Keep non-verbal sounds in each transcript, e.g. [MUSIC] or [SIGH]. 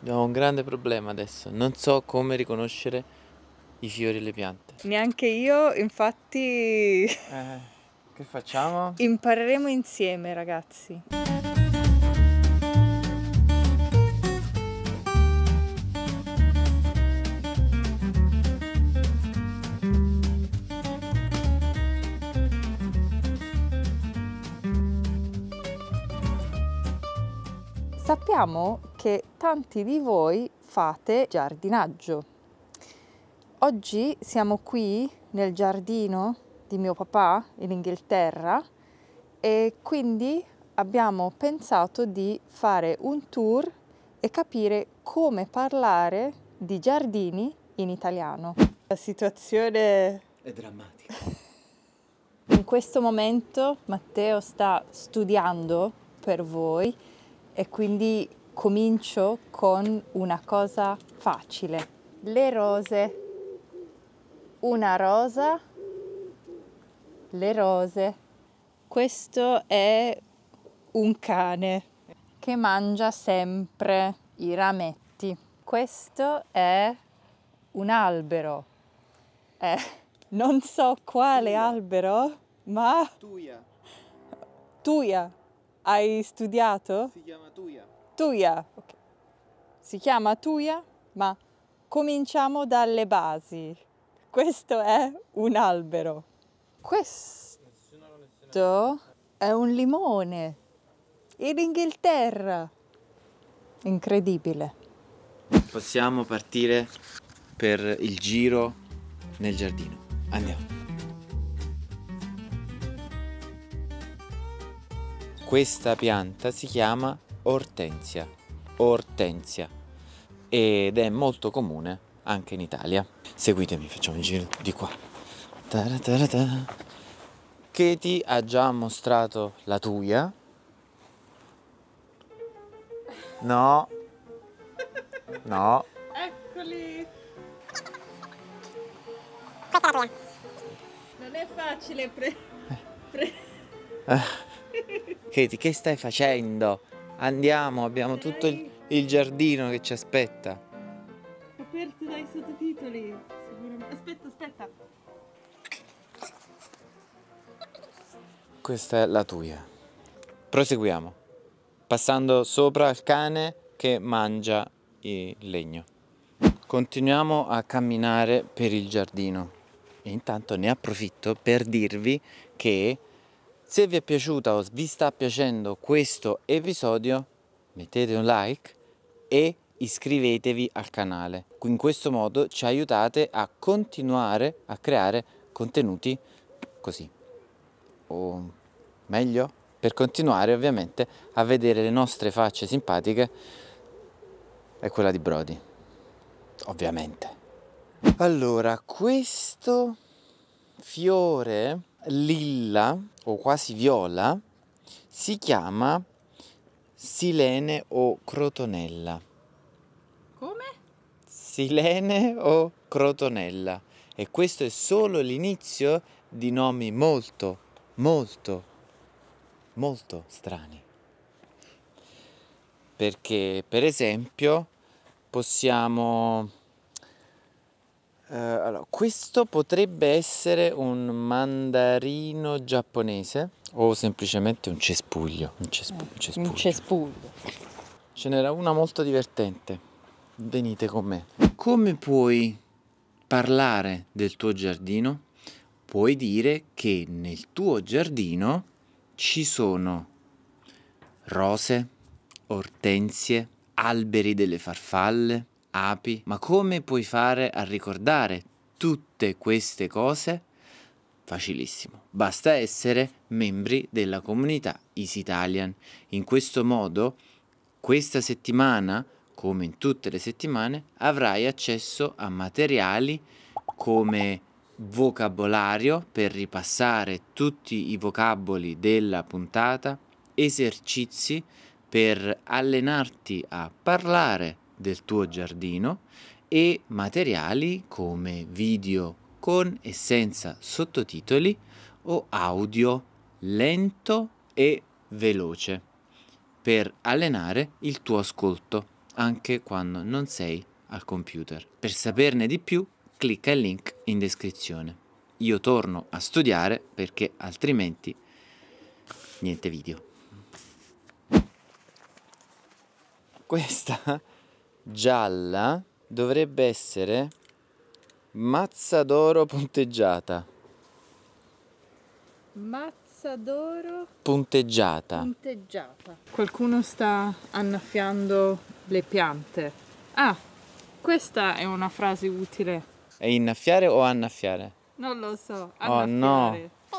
Abbiamo un grande problema adesso, non so come riconoscere i fiori e le piante. Neanche io, infatti... Eh, che facciamo? Impareremo insieme ragazzi. Sappiamo che tanti di voi fate giardinaggio. Oggi siamo qui nel giardino di mio papà in Inghilterra e quindi abbiamo pensato di fare un tour e capire come parlare di giardini in italiano. La situazione è drammatica. In questo momento Matteo sta studiando per voi e quindi comincio con una cosa facile. Le rose. Una rosa. Le rose. Questo è un cane che mangia sempre i rametti. Questo è un albero. Eh, non so quale albero, ma... Tuia. Tuia. Hai studiato? Si chiama Tuya. Tuya, ok. Si chiama Tuya, ma cominciamo dalle basi. Questo è un albero. Questo è un limone. In Inghilterra. Incredibile. Possiamo partire per il giro nel giardino. Andiamo. Questa pianta si chiama ortensia, ortensia ed è molto comune anche in Italia. Seguitemi, facciamo un giro di qua. Che ti ha già mostrato la tua? No. No. Eccoli. Non è facile pre... pre... Eh. Katie, che stai facendo? Andiamo, abbiamo tutto il, il giardino che ci aspetta. Aperti dai sottotitoli. Aspetta, aspetta. Questa è la tua. Proseguiamo, passando sopra al cane che mangia il legno. Continuiamo a camminare per il giardino e intanto ne approfitto per dirvi che se vi è piaciuta o vi sta piacendo questo episodio, mettete un like e iscrivetevi al canale. In questo modo ci aiutate a continuare a creare contenuti così. O meglio, per continuare ovviamente a vedere le nostre facce simpatiche e quella di Brody. Ovviamente. Allora, questo fiore lilla o quasi viola si chiama silene o crotonella. Come? Silene o crotonella. E questo è solo l'inizio di nomi molto, molto, molto strani. Perché, per esempio, possiamo Uh, allora, questo potrebbe essere un mandarino giapponese o semplicemente un cespuglio. Un, cespu- eh, cespuglio. un cespuglio. Ce n'era una molto divertente. Venite con me. Come puoi parlare del tuo giardino? Puoi dire che nel tuo giardino ci sono rose, ortensie, alberi delle farfalle, api, ma come puoi fare a ricordare tutte queste cose? Facilissimo, basta essere membri della comunità Is Italian. In questo modo, questa settimana, come in tutte le settimane, avrai accesso a materiali come vocabolario per ripassare tutti i vocaboli della puntata, esercizi per allenarti a parlare del tuo giardino e materiali come video con e senza sottotitoli o audio lento e veloce per allenare il tuo ascolto anche quando non sei al computer. Per saperne di più clicca il link in descrizione. Io torno a studiare perché altrimenti niente video. Questa gialla dovrebbe essere mazza d'oro punteggiata. Mazza d'oro punteggiata. punteggiata. Qualcuno sta annaffiando le piante. Ah, questa è una frase utile. È innaffiare o annaffiare? Non lo so. Annaffiare. Oh no.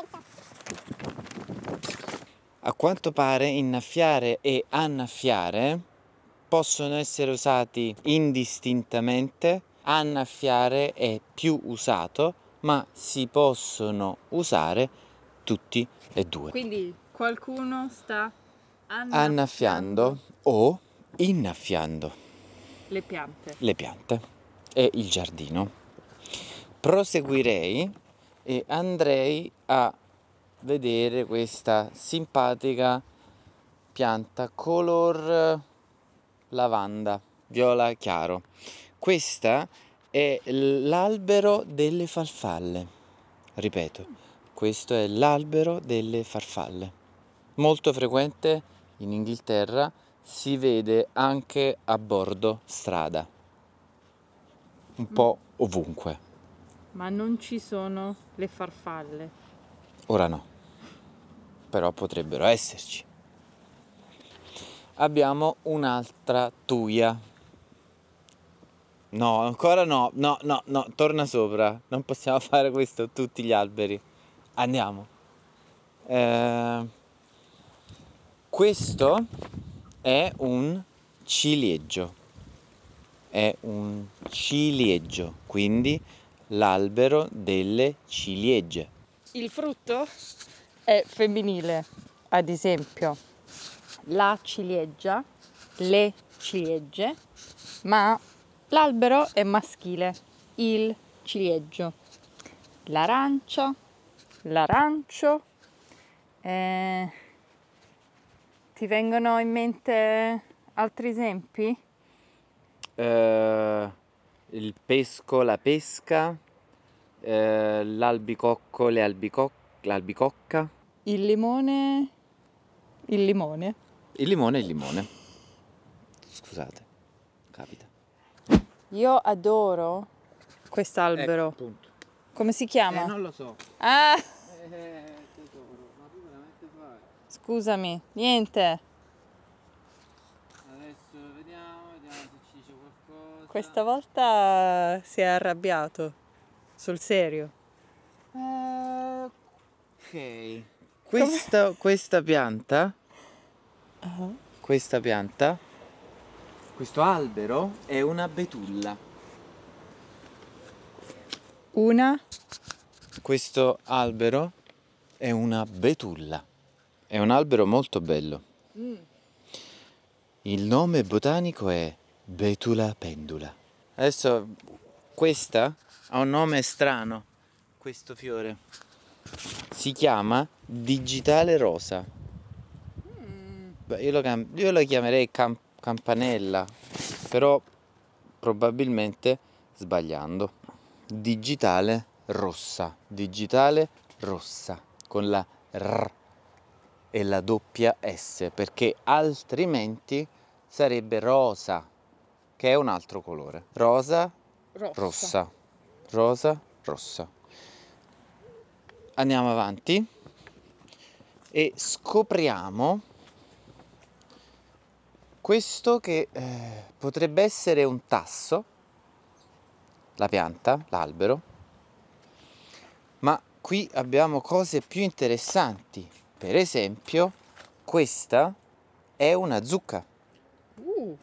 A quanto pare innaffiare e annaffiare possono essere usati indistintamente, annaffiare è più usato, ma si possono usare tutti e due. Quindi qualcuno sta anna- annaffiando o innaffiando le piante. Le piante e il giardino. Proseguirei e andrei a vedere questa simpatica pianta color lavanda, viola chiaro. Questa è l'albero delle farfalle. Ripeto, questo è l'albero delle farfalle. Molto frequente in Inghilterra, si vede anche a bordo strada. Un po' ovunque. Ma non ci sono le farfalle. Ora no, però potrebbero esserci abbiamo un'altra tuia. No, ancora no, no, no, no, torna sopra. Non possiamo [LAUGHS] fare questo tutti gli alberi. Andiamo. Eh, questo è un ciliegio. È un ciliegio, quindi l'albero delle ciliegie. Il frutto è femminile, ad esempio la ciliegia, le ciliegie, ma l'albero è maschile, il ciliegio. L'arancia, l'arancio. Eh, ti vengono in mente altri esempi? Eh, il pesco, la pesca, eh, l'albicocco, l'albicocca. Il limone, il limone. Il limone è il limone. Scusate, capita. Io adoro quest'albero. Ecco, punto. Come si chiama? Eh, non lo so. Ah! Eh, tesoro, ma tu veramente fai? Scusami, niente. Adesso vediamo, vediamo se ci dice qualcosa. Questa volta si è arrabbiato, sul serio. Eh, ok. Questa, questa pianta uh ah. -huh. questa pianta, questo albero è una betulla. Una? Questo albero è una betulla. È un albero molto bello. Mm. Il nome botanico è Betula pendula. Adesso questa ha un nome strano, questo fiore. Si chiama digitale rosa io, lo, io lo, chiamerei camp campanella, però probabilmente sbagliando. Digitale rossa, digitale rossa, con la R e la doppia S, perché altrimenti sarebbe rosa, che è un altro colore. Rosa, rossa. rossa. Rosa, rossa. Andiamo avanti e scopriamo questo che eh, potrebbe essere un tasso, la pianta, l'albero, ma qui abbiamo cose più interessanti. Per esempio, questa è una zucca. Uh.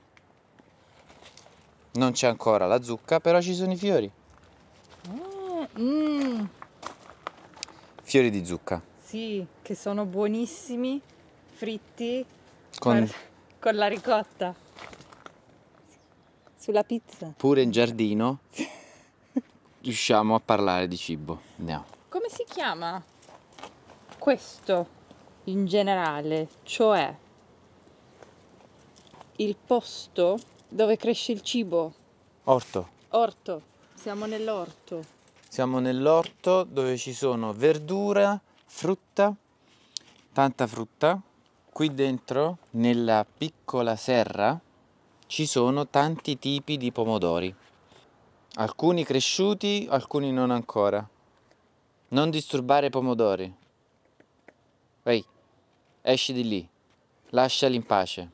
Non c'è ancora la zucca, però ci sono i fiori. Mm. mm. Fiori di zucca. Sì, che sono buonissimi, fritti. Con... Guarda con la ricotta. Sulla pizza. Pure in giardino riusciamo a parlare di cibo. Andiamo. Come si chiama questo in generale? Cioè il posto dove cresce il cibo. Orto. Orto. Siamo nell'orto. Siamo nell'orto dove ci sono verdura, frutta, tanta frutta, Qui dentro, nella piccola serra, ci sono tanti tipi di pomodori. Alcuni cresciuti, alcuni non ancora. Non disturbare i pomodori. Ehi, esci di lì. Lasciali in pace.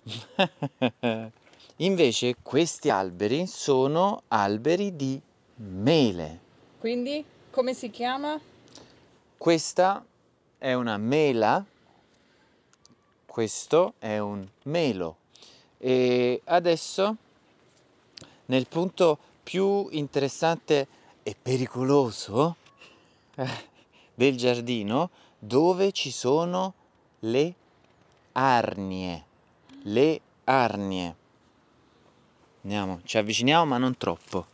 [LAUGHS] Invece questi alberi sono alberi di mele. Quindi come si chiama? Questa è una mela questo è un melo e adesso nel punto più interessante e pericoloso eh, del giardino dove ci sono le arnie le arnie andiamo ci avviciniamo ma non troppo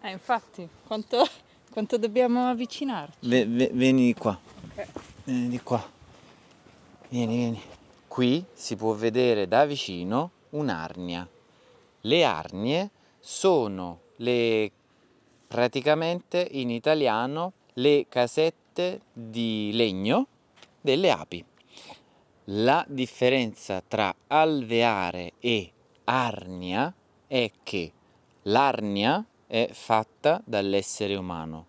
eh infatti quanto, quanto dobbiamo avvicinarci v- v- vieni qua okay. vieni qua Vieni, vieni. Qui si può vedere da vicino un'arnia. Le arnie sono le, praticamente in italiano le casette di legno delle api. La differenza tra alveare e arnia è che l'arnia è fatta dall'essere umano,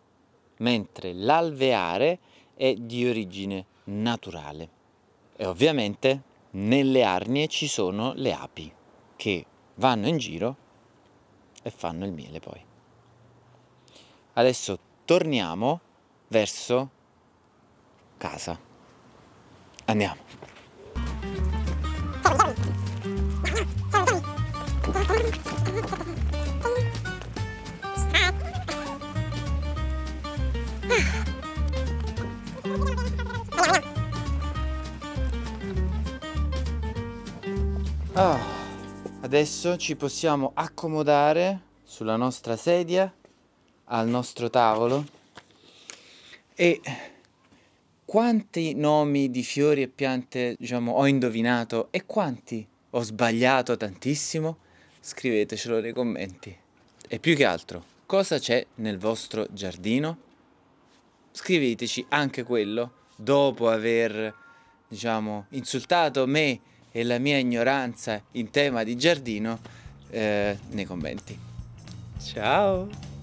mentre l'alveare è di origine naturale. E ovviamente nelle arnie ci sono le api che vanno in giro e fanno il miele poi. Adesso torniamo verso casa. Andiamo. Adesso ci possiamo accomodare sulla nostra sedia, al nostro tavolo e quanti nomi di fiori e piante diciamo, ho indovinato e quanti ho sbagliato tantissimo? Scrivetecelo nei commenti. E più che altro, cosa c'è nel vostro giardino? Scriveteci anche quello dopo aver diciamo, insultato me e la mia ignoranza in tema di giardino eh, nei commenti. Ciao!